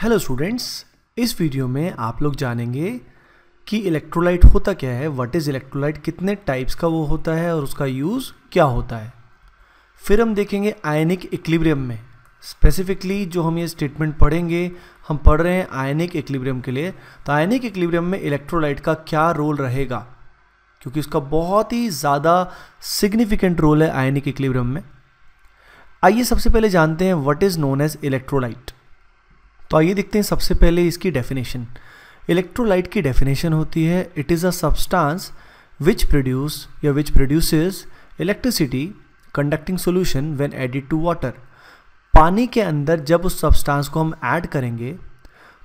hello students इस video में आप लोग जानेंगे कि इलेक्ट्रोलाइट होता क्या है व्हाट इज़ इलेक्ट्रोलाइट कितने टाइप्स का वो होता है और उसका यूज़ क्या होता है फिर हम देखेंगे आयनिक इक्लिब्रियम में स्पेसिफिकली जो हम ये स्टेटमेंट पढ़ेंगे हम पढ़ रहे हैं आयनिक इक्लिब्रियम के लिए तो आयनिक इक्लिब्रियम में इलेक्ट्रोलाइट का क्या रोल रहेगा क्योंकि उसका बहुत ही ज़्यादा सिग्निफिकेंट रोल है आयनिक इक्लिब्रियम में आइए सबसे पहले जानते हैं what is known as electrolyte तो आइए देखते हैं सबसे पहले इसकी डेफिनेशन इलेक्ट्रोलाइट की डेफिनेशन होती है it is a substance which produce या which produces electricity conducting solution when added to water पानी के अंदर जब उस सब्सटांस को हम ऐड करेंगे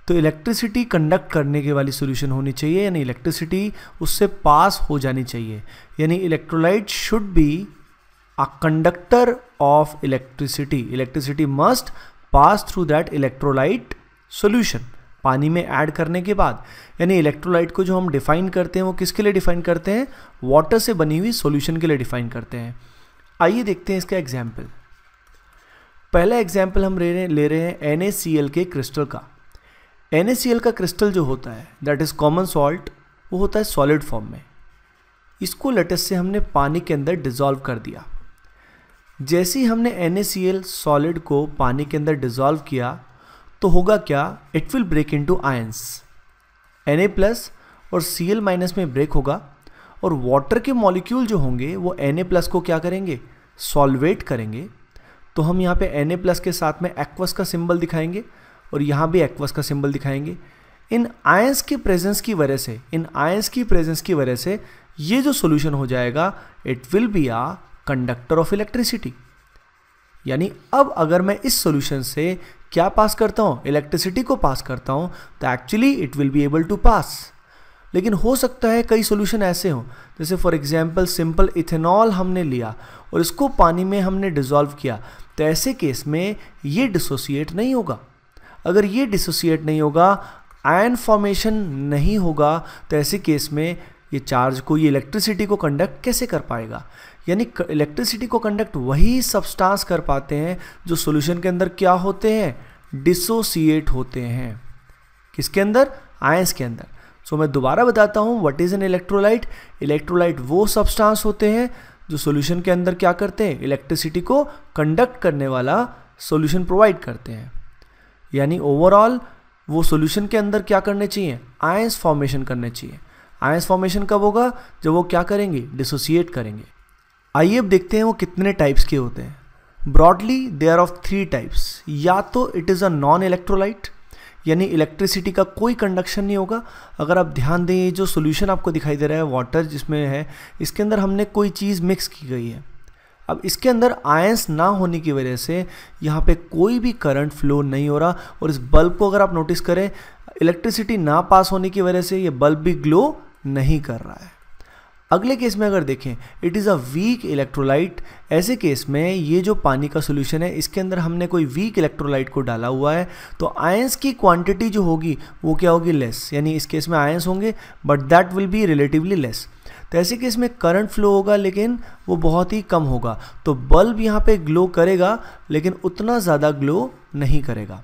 तो इलेक्ट्रिसिटी कंडक्ट करने के वाली सोल्यूशन होनी चाहिए यानी इलेक्ट्रिसिटी उससे पास हो जानी चाहिए यानी electrolyte should be a conductor of electricity electricity must pass through that electrolyte solution पानी में ऐड करने के बाद यानी इलेक्ट्रोलाइट को जो हम डिफाइन करते हैं वो किसके लिए डिफाइन करते हैं वाटर से बनी हुई सोल्यूशन के लिए डिफाइन करते हैं आइए देखते हैं इसका एग्जाम्पल पहला एग्जाम्पल हम ले रहे ले रहे हैं एन के क्रिस्टल का एन का क्रिस्टल जो होता है दैट इज़ कॉमन सॉल्ट वो होता है सॉलिड फॉर्म में इसको लटस से हमने पानी के अंदर डिजॉल्व कर दिया जैसे ही हमने एन सॉलिड को पानी के अंदर डिजोल्व किया तो होगा क्या it will break into ions N plus और सी एल माइनस में ब्रेक होगा और वाटर के मॉलिक्यूल जो होंगे वो एन प्लस को क्या करेंगे सॉल्वेट करेंगे तो हम यहाँ पे एन प्लस के साथ में एक्वस का सिंबल दिखाएंगे और यहाँ भी एक्वस का सिंबल दिखाएंगे इन आयंस के प्रेजेंस की वजह से इन आयंस की प्रेजेंस की वजह से ये जो सोल्यूशन हो जाएगा it will be a conductor of electricity यानी अब अगर मैं इस सॉल्यूशन से क्या पास करता हूँ इलेक्ट्रिसिटी को पास करता हूँ तो actually it will be able to pass लेकिन हो सकता है कई सोल्यूशन ऐसे हों जैसे फॉर एग्जाम्पल सिंपल इथेनॉल हमने लिया और इसको पानी में हमने डिज़ोल्व किया तो ऐसे केस में ये डिसोसिएट नहीं होगा अगर ये डिसोसिएट नहीं होगा आयन फॉर्मेशन नहीं होगा तो ऐसे केस में ये चार्ज को ये इलेक्ट्रिसिटी को कंडक्ट कैसे कर पाएगा यानी इलेक्ट्रिसिटी को कंडक्ट वही सब्सटेंस कर पाते हैं जो सॉल्यूशन के अंदर क्या होते हैं डिसोसिएट होते हैं किसके अंदर आयंस के अंदर सो so, मैं दोबारा बताता हूँ what is an electrolyte electrolyte वो सब्सटेंस होते हैं जो सॉल्यूशन के अंदर क्या करते हैं इलेक्ट्रिसिटी को कंडक्ट करने वाला सॉल्यूशन प्रोवाइड करते हैं यानी ओवरऑल वो सॉल्यूशन के अंदर क्या करने चाहिए आयंस फॉर्मेशन करने चाहिए आयंस फॉर्मेशन कब होगा जब वो क्या करेंगे डिसोसिएट करेंगे आइए अब देखते हैं वो कितने टाइप्स के होते हैं broadly they are of three types या तो it is a non electrolyte यानी इलेक्ट्रिसिटी का कोई कंडक्शन नहीं होगा अगर आप ध्यान दें ये जो सोल्यूशन आपको दिखाई दे रहा है वाटर जिसमें है इसके अंदर हमने कोई चीज़ मिक्स की गई है अब इसके अंदर आयंस ना होने की वजह से यहाँ पे कोई भी करंट फ्लो नहीं हो रहा और इस बल्ब को अगर आप नोटिस करें इलेक्ट्रिसिटी ना पास होने की वजह से ये बल्ब भी ग्लो नहीं कर रहा है अगले केस में अगर देखें it is a weak electrolyte ऐसे केस में ये जो पानी का सोल्यूशन है इसके अंदर हमने कोई वीक इलेक्ट्रोलाइट को डाला हुआ है तो आयंस की क्वांटिटी जो होगी वो क्या होगी लेस यानी इस केस में आयंस होंगे but that will be relatively less तो ऐसे केस में करंट फ्लो होगा लेकिन वो बहुत ही कम होगा तो बल्ब यहाँ पे ग्लो करेगा लेकिन उतना ज़्यादा ग्लो नहीं करेगा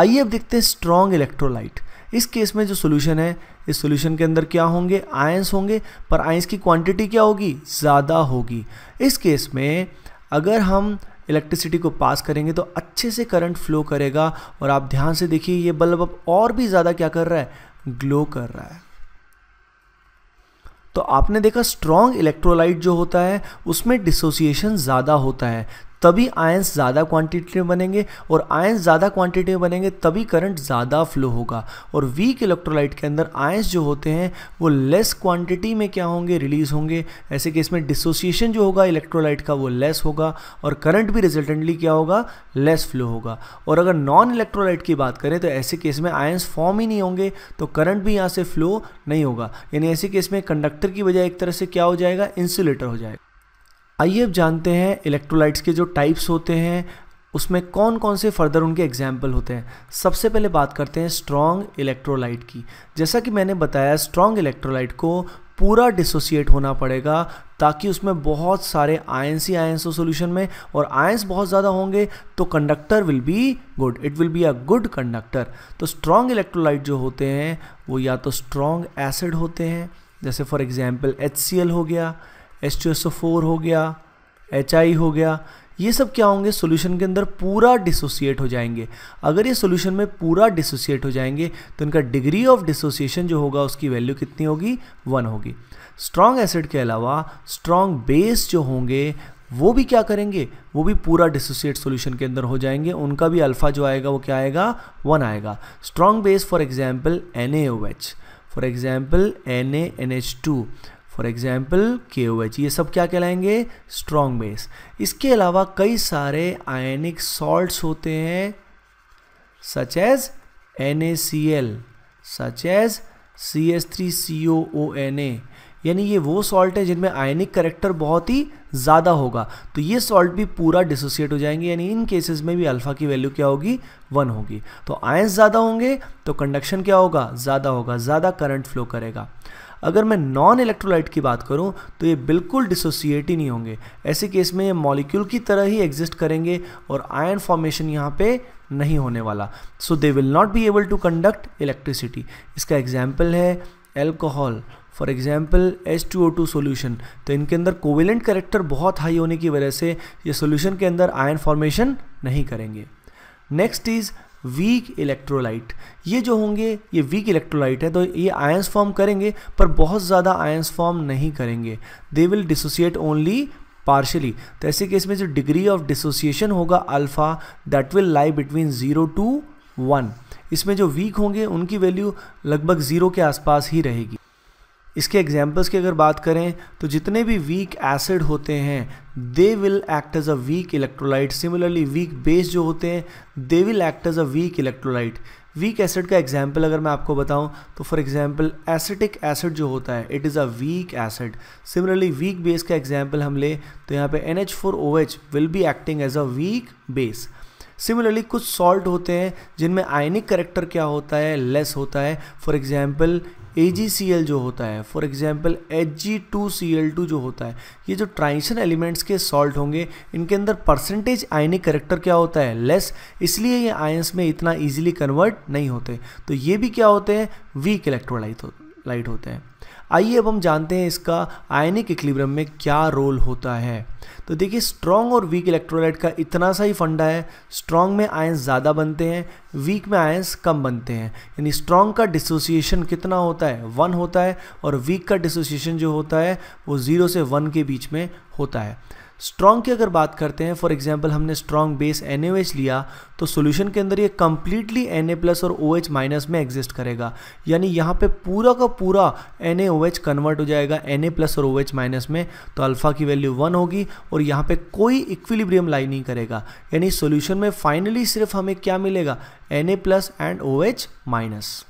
आइए अब देखते हैं स्ट्रॉन्ग इलेक्ट्रोलाइट इस केस में जो सोल्यूशन है इस सॉल्यूशन के अंदर क्या होंगे आयंस होंगे पर आयंस की क्वांटिटी क्या होगी ज़्यादा होगी इस केस में अगर हम इलेक्ट्रिसिटी को पास करेंगे तो अच्छे से करंट फ्लो करेगा और आप ध्यान से देखिए ये बल्ब अब और भी ज़्यादा क्या कर रहा है ग्लो कर रहा है तो आपने देखा स्ट्रॉन्ग इलेक्ट्रोलाइट जो होता है उसमें डिसोसिएशन ज़्यादा होता है तभी आयंस ज़्यादा क्वांटिटी में बनेंगे और आयंस ज़्यादा क्वांटिटी में बनेंगे तभी करंट ज़्यादा फ्लो होगा और वीक इलेक्ट्रोलाइट के अंदर आयंस जो होते हैं वो लेस क्वांटिटी में क्या होंगे रिलीज़ होंगे ऐसे केस में डिसोसिएशन जो होगा इलेक्ट्रोलाइट का वो लेस होगा और करंट भी रिजल्टेंटली क्या होगा लेस फ्लो होगा और अगर नॉन इलेक्ट्रोलाइट की बात करें तो ऐसे केस में आयंस फॉर्म ही नहीं होंगे तो करंट भी यहाँ से फ्लो नहीं होगा यानी ऐसे केस में कंडक्टर की बजाय एक तरह से क्या हो जाएगा इंसुलेटर हो जाएगा आइए अब जानते हैं इलेक्ट्रोलाइट्स के जो टाइप्स होते हैं उसमें कौन कौन से फर्दर उनके एग्जाम्पल होते हैं सबसे पहले बात करते हैं स्ट्रॉन्ग इलेक्ट्रोलाइट की जैसा कि मैंने बताया स्ट्रॉन्ग इलेक्ट्रोलाइट को पूरा डिसोसिएट होना पड़ेगा ताकि उसमें बहुत सारे आयंस ही आयंस हो सोल्यूशन में और आयंस बहुत ज़्यादा होंगे तो conductor will be good it will be a good conductor तो स्ट्रॉन्ग इलेक्ट्रोलाइट जो होते हैं वो या तो स्ट्रॉन्ग एसिड होते हैं जैसे फॉर एग्जाम्पल एच हो गया H two S O four हो गया एच आई हो गया ये सब क्या होंगे सोल्यूशन के अंदर पूरा डिसोसिएट हो जाएंगे अगर ये सोल्यूशन में पूरा डिसोसिएट हो जाएंगे तो इनका डिग्री ऑफ डिसोसिएशन जो होगा उसकी वैल्यू कितनी होगी वन होगी स्ट्रांग एसिड के अलावा स्ट्रांग बेस जो होंगे वो भी क्या करेंगे वो भी पूरा डिसोसिएट सॉल्यूशन के अंदर हो जाएंगे उनका भी अल्फा जो आएगा वो क्या आएगा वन आएगा strong base for example N H for example N A N H two for example K O H ये सब क्या कहलाएंगे स्ट्रॉन्ग बेस इसके अलावा कई सारे आयनिक सॉल्ट्स होते हैं such as N A C L such as C S three C O O N A यानी ये वो सॉल्ट है जिनमें आयनिक करेक्टर बहुत ही ज़्यादा होगा तो ये सॉल्ट भी पूरा डिसोसिएट हो जाएंगे यानी इन केसेस में भी अल्फ़ा की वैल्यू क्या होगी वन होगी तो आयंस ज़्यादा होंगे तो कंडक्शन क्या होगा ज़्यादा होगा ज़्यादा करंट फ्लो करेगा अगर मैं नॉन इलेक्ट्रोलाइट की बात करूँ तो ये बिल्कुल डिसोसिएट ही नहीं होंगे ऐसे केस में ये मॉलिक्यूल की तरह ही एग्जिस्ट करेंगे और आयन फॉर्मेशन यहाँ पे नहीं होने वाला so they will not be able to conduct electricity इसका एग्जाम्पल है alcohol for example H two O two solution तो इनके अंदर कोविलेंट करेक्टर बहुत हाई होने की वजह से ये सोल्यूशन के अंदर आयन फॉर्मेशन नहीं करेंगे नेक्स्ट इज़ वीक इलेक्ट्रोलाइट ये जो होंगे ये वीक इलेक्ट्रोलाइट है तो ये आयंस फॉर्म करेंगे पर बहुत ज़्यादा आयंस फॉर्म नहीं करेंगे they will dissociate only partially तो ऐसे केस में जो डिग्री ऑफ डिसोसिएशन होगा alpha that will lie between zero to one इसमें जो वीक होंगे उनकी वैल्यू लगभग ज़ीरो के आसपास ही रहेगी इसके एग्जाम्पल्स की अगर बात करें तो जितने भी वीक एसिड होते हैं they will act as a weak electrolyte similarly weak base जो होते हैं they will act as a weak electrolyte weak acid का एग्जाम्पल अगर मैं आपको बताऊं तो फॉर एग्जाम्पल एसिटिक एसिड जो होता है it is a weak acid similarly weak base का एग्जाम्पल हम ले तो यहाँ पे N H four O H will be acting as a weak base similarly कुछ सॉल्ट होते हैं जिनमें आयनिक करेक्टर क्या होता है लेस होता है फॉर एग्जाम्पल AgCl जो होता है फॉर एग्जाम्पल Hg2Cl2 जो होता है ये जो ट्रांजिशन एलिमेंट्स के सॉल्ट होंगे इनके अंदर परसेंटेज आयनिक करेक्टर क्या होता है लेस इसलिए ये आयंस में इतना ईजिली कन्वर्ट नहीं होते तो ये भी क्या होते हैं वीक इलेक्ट्रोलाइट लाइट होते हैं आइए अब हम जानते हैं इसका आयनिक इक्लिब्रम में क्या रोल होता है तो देखिए स्ट्रॉन्ग और वीक इलेक्ट्रोलाइट का इतना सा ही फंडा है स्ट्रॉन्ग में आयंस ज़्यादा बनते हैं वीक में आयंस कम बनते हैं यानी स्ट्रॉन्ग का डिसोसिएशन कितना होता है वन होता है और वीक का डिसोसिएशन जो होता है वो ज़ीरो से वन के बीच में होता है स्ट्रॉन्ग की अगर बात करते हैं फॉर एग्जाम्पल हमने स्ट्रॉन्ग बेस एन लिया तो सोल्यूशन के अंदर ये कंप्लीटली एन प्लस और ओ OH माइनस में एग्जिस्ट करेगा यानी यहाँ पे पूरा का पूरा एन कन्वर्ट हो जाएगा एन प्लस और ओ OH माइनस में तो अल्फा की वैल्यू वन होगी और यहाँ पे कोई इक्विलिब्रियम लाई नहीं करेगा यानी सोल्यूशन में फाइनली सिर्फ हमें क्या मिलेगा N plus and O H minus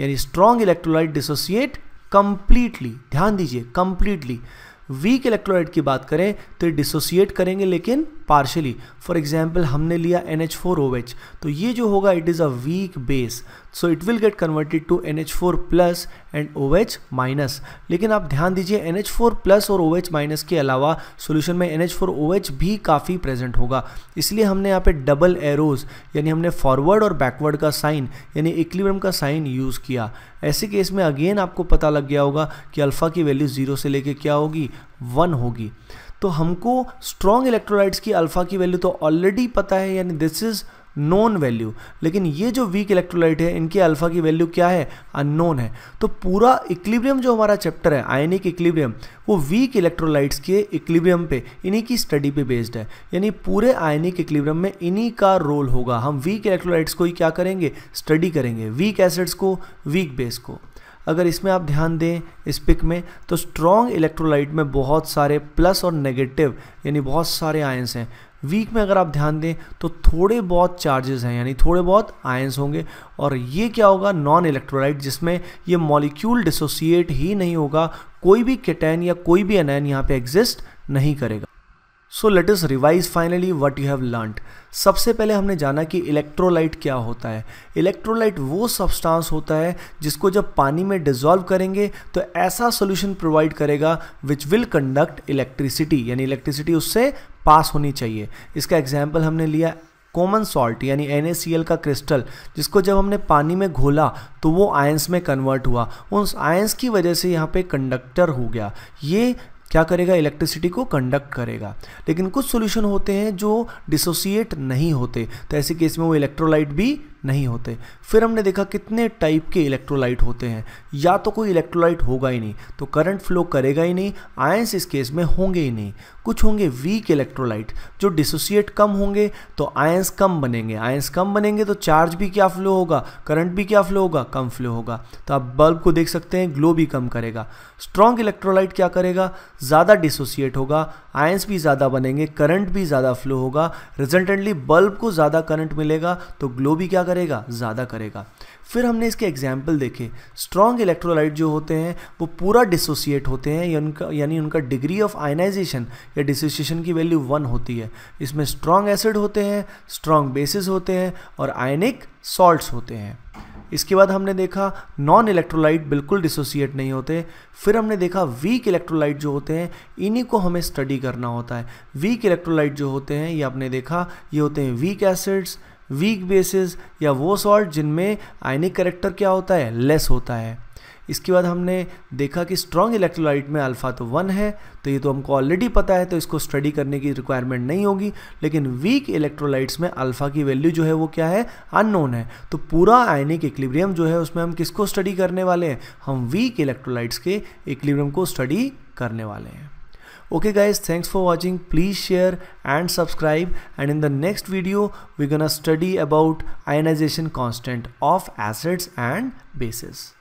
यानी स्ट्रॉन्ग इलेक्ट्रोलाइट डिसोसिएट कंप्लीटली ध्यान दीजिए कंप्लीटली वीक इलेक्ट्रोलाइट की बात करें तो डिसोसिएट करेंगे लेकिन पार्शली फॉर एग्जाम्पल हमने लिया N H four O H तो ये जो होगा it is a weak base so it will get converted to N H four plus and O H minus लेकिन आप ध्यान दीजिए एन एच फोर प्लस और ओ एच माइनस के अलावा सोल्यूशन में N H four O H भी काफ़ी प्रेजेंट होगा इसलिए हमने यहाँ पे डबल एरोज यानी हमने फॉरवर्ड और बैकवर्ड का साइन यानी इक्लिब्रियम का साइन यूज़ किया ऐसे केस में अगेन आपको पता लग गया होगा कि अल्फ़ा की वैल्यू जीरो से लेके क्या होगी वन होगी तो हमको स्ट्रॉन्ग इलेक्ट्रोलाइट्स की अल्फ़ा की वैल्यू तो ऑलरेडी पता है यानी दिस इज़ नोन वैल्यू लेकिन ये जो वीक इलेक्ट्रोलाइट है इनके अल्फा की वैल्यू क्या है अननोन है तो पूरा इक्लिब्रियम जो हमारा चैप्टर है आयनिक इक्लिब्रियम वो वीक इलेक्ट्रोलाइट्स के इक्लिब्रियम पे इन्हीं की स्टडी पे बेस्ड है यानी पूरे आयनिक इक्लिब्रियम में इन्हीं का रोल होगा हम वीक इलेक्ट्रोलाइट्स को ही क्या करेंगे स्टडी करेंगे वीक एसिड्स को वीक बेस को अगर इसमें आप ध्यान दें इस पिक में तो स्ट्रॉन्ग इलेक्ट्रोलाइट में बहुत सारे प्लस और नेगेटिव यानी बहुत सारे आयंस हैं वीक में अगर आप ध्यान दें तो थोड़े बहुत चार्जेस हैं यानी थोड़े बहुत आयंस होंगे और ये क्या होगा नॉन इलेक्ट्रोलाइट जिसमें ये मॉलिक्यूल डिसोसिएट ही नहीं होगा कोई भी केटैन या कोई भी अनैन यहाँ पे एग्जिस्ट नहीं करेगा so let us revise finally what you have learned सबसे पहले हमने जाना कि इलेक्ट्रोलाइट क्या होता है इलेक्ट्रोलाइट वो सब्सटेंस होता है जिसको जब पानी में डिजॉल्व करेंगे तो ऐसा सोल्यूशन प्रोवाइड करेगा विच विल कंडक्ट इलेक्ट्रिसिटी यानी इलेक्ट्रिसिटी उससे पास होनी चाहिए इसका एग्जाम्पल हमने लिया कॉमन सॉल्ट यानी एन का क्रिस्टल जिसको जब हमने पानी में घोला तो वो आयंस में कन्वर्ट हुआ उन आयंस की वजह से यहाँ पे कंडक्टर हो गया ये क्या करेगा इलेक्ट्रिसिटी को कंडक्ट करेगा लेकिन कुछ सोल्यूशन होते हैं जो डिसोसिएट नहीं होते तो ऐसे केस में वो इलेक्ट्रोलाइट भी नहीं होते फिर हमने देखा कितने टाइप के इलेक्ट्रोलाइट होते हैं या तो कोई इलेक्ट्रोलाइट होगा ही नहीं तो करंट फ्लो करेगा ही नहीं आयंस इस केस में होंगे ही नहीं कुछ होंगे वीक इलेक्ट्रोलाइट जो डिसोसिएट कम होंगे तो आयंस कम बनेंगे आयंस कम बनेंगे तो चार्ज भी क्या फ्लो होगा करंट भी क्या फ्लो होगा कम फ्लो होगा तो आप बल्ब को देख सकते हैं ग्लो भी कम करेगा स्ट्रॉन्ग इलेक्ट्रोलाइट क्या करेगा ज़्यादा डिसोसिएट होगा आयंस भी ज़्यादा बनेंगे करंट भी ज़्यादा फ्लो होगा रिजल्टेंटली बल्ब को ज़्यादा करंट मिलेगा तो ग्लो भी क्या करेगा करेगा ज़्यादा करेगा फिर हमने इसके एग्जाम्पल देखे स्ट्रॉन्ग इलेक्ट्रोलाइट जो होते हैं वो पूरा डिसोसिएट होते हैं या उनका यानी उनका डिग्री ऑफ आयनाइजेशन या डिसोसिएशन की वैल्यू वन होती है इसमें स्ट्रॉन्ग एसिड होते हैं स्ट्रॉन्ग बेसिस होते हैं और आयनिक सॉल्ट्स होते हैं इसके बाद हमने देखा नॉन इलेक्ट्रोलाइट बिल्कुल डिसोसिएट नहीं होते फिर हमने देखा वीक इलेक्ट्रोलाइट जो होते हैं इन्हीं को हमें स्टडी करना होता है वीक इलेक्ट्रोलाइट जो होते हैं ये आपने देखा ये होते हैं वीक एसिड्स वीक बेसिस या वो सॉल्ट जिनमें आयनिक करेक्टर क्या होता है लेस होता है इसके बाद हमने देखा कि स्ट्रॉन्ग इलेक्ट्रोलाइट में अल्फ़ा तो वन है तो ये तो हमको ऑलरेडी पता है तो इसको स्टडी करने की रिक्वायरमेंट नहीं होगी लेकिन वीक इलेक्ट्रोलाइट्स में अल्फ़ा की वैल्यू जो है वो क्या है अननोन है तो पूरा आयनिक इक्लिब्रियम जो है उसमें हम किसको स्टडी करने वाले हैं हम वीक इलेक्ट्रोलाइट्स के इक्लिब्रियम को स्टडी करने वाले हैं okay guys thanks for watching please share and subscribe and in the next video we're gonna study about ionization constant of acids and bases